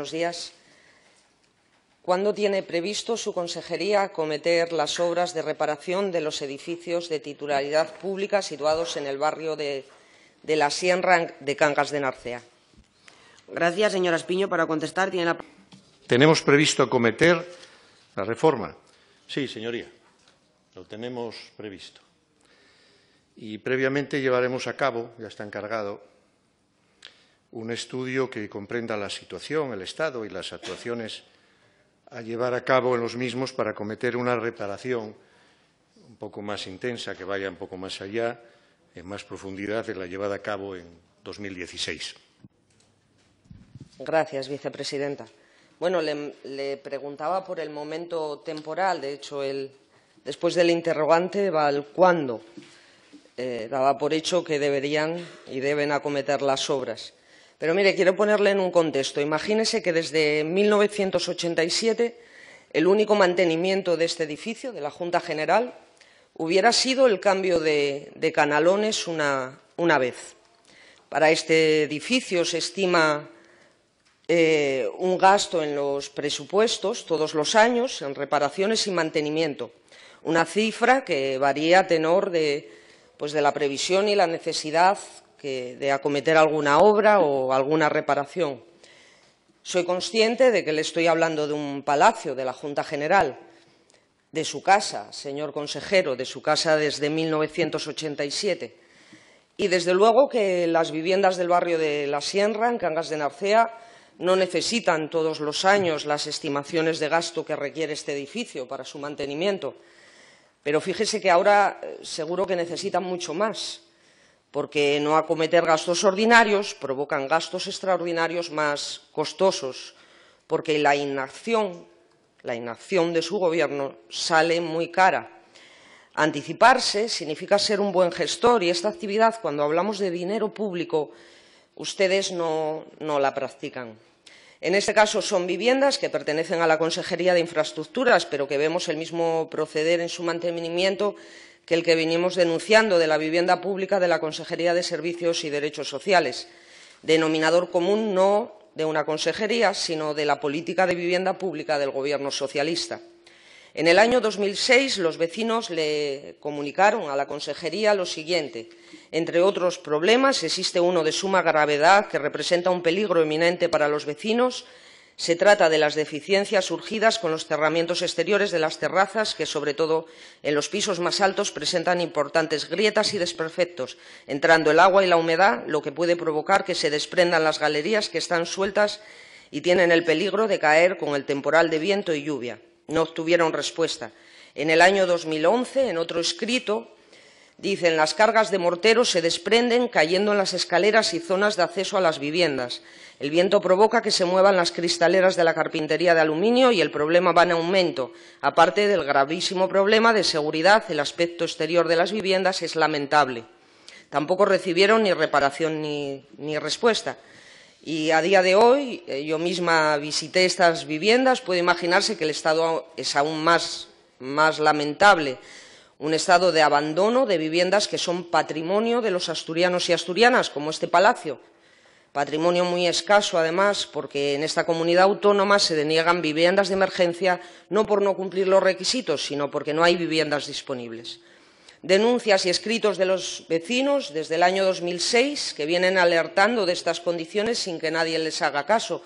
Buenos días. ¿Cuándo tiene previsto su consejería cometer las obras de reparación de los edificios de titularidad pública situados en el barrio de, la Sierra de Cangas de Narcea? Gracias, señora Espiño. Para contestar, tiene la ¿Tenemos previsto cometer la reforma? Sí, señoría, lo tenemos previsto. Y previamente llevaremos a cabo, ya está encargado, un estudio que comprenda la situación, el estado y las actuaciones a llevar a cabo en los mismos para cometer una reparación un poco más intensa, que vaya un poco más allá, en más profundidad de la llevada a cabo en 2016. Gracias, vicepresidenta. Bueno, le, preguntaba por el momento temporal. De hecho, después del interrogante va al cuándo. Eh, daba por hecho que deberían y deben acometer las obras. Pero mire, quiero ponerle en un contexto. Imagínese que desde 1987 el único mantenimiento de este edificio, de la Junta General, hubiera sido el cambio de, canalones una, vez. Para este edificio se estima eh, un gasto en los presupuestos todos los años en reparaciones y mantenimiento, una cifra que varía a tenor de pues, la previsión y la necesidad que de acometer alguna obra o alguna reparación. Soy consciente de que le estoy hablando de un palacio de la Junta General, de su casa, señor consejero, de su casa desde 1987. Y desde luego que las viviendas del barrio de La Sierra, en Cangas de Narcea, no necesitan todos los años las estimaciones de gasto que requiere este edificio para su mantenimiento. Pero fíjese que ahora eh, seguro que necesitan mucho más porque no acometer gastos ordinarios provocan gastos extraordinarios más costosos, porque la inacción, la inacción de su gobierno sale muy cara. Anticiparse significa ser un buen gestor y esta actividad, cuando hablamos de dinero público, ustedes no, no la practican. En este caso son viviendas que pertenecen a la Consejería de Infraestructuras, pero que vemos el mismo proceder en su mantenimiento que el que venimos denunciando de la vivienda pública de la Consejería de Servicios y Derechos Sociales, denominador común no de una consejería, sino de la política de vivienda pública del Gobierno socialista. En el año 2006, los vecinos le comunicaron a la consejería lo siguiente. Entre otros problemas, existe uno de suma gravedad que representa un peligro inminente para los vecinos se trata de las deficiencias surgidas con los cerramientos exteriores de las terrazas, que sobre todo en los pisos más altos presentan importantes grietas y desperfectos, entrando el agua y la humedad, lo que puede provocar que se desprendan las galerías que están sueltas y tienen el peligro de caer con el temporal de viento y lluvia. No obtuvieron respuesta. En el año 2011, en otro escrito, Dicen, las cargas de morteros se desprenden cayendo en las escaleras y zonas de acceso a las viviendas. El viento provoca que se muevan las cristaleras de la carpintería de aluminio y el problema va en aumento. Aparte del gravísimo problema de seguridad, el aspecto exterior de las viviendas es lamentable. Tampoco recibieron ni reparación ni, respuesta. Y a día de hoy, eh, yo misma visité estas viviendas, puede imaginarse que el estado es aún más lamentable un estado de abandono de viviendas que son patrimonio de los asturianos y asturianas, como este palacio. Patrimonio muy escaso, además, porque en esta comunidad autónoma se deniegan viviendas de emergencia no por no cumplir los requisitos, sino porque no hay viviendas disponibles. Denuncias y escritos de los vecinos desde el año 2006 que vienen alertando de estas condiciones sin que nadie les haga caso.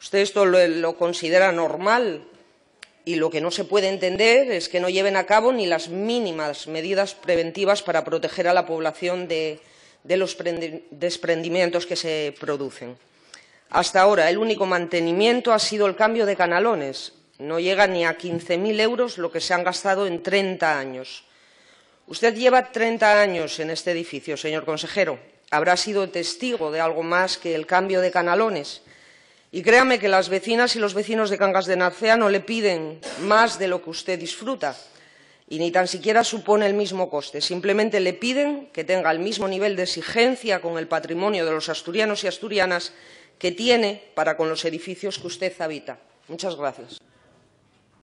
¿Usted esto lo, lo considera normal? y lo que no se puede entender es que no lleven a cabo ni las mínimas medidas preventivas para proteger a la población de, los desprendimientos que se producen. Hasta ahora, el único mantenimiento ha sido el cambio de canalones. No llega ni a 15.000 euros lo que se han gastado en 30 años. Usted lleva 30 años en este edificio, señor consejero. Habrá sido testigo de algo más que el cambio de canalones. Y créame que las vecinas y los vecinos de Cangas de Narcea no le piden más de lo que usted disfruta y ni tan siquiera supone el mismo coste. Simplemente le piden que tenga el mismo nivel de exigencia con el patrimonio de los asturianos y asturianas que tiene para con los edificios que usted habita. Muchas gracias.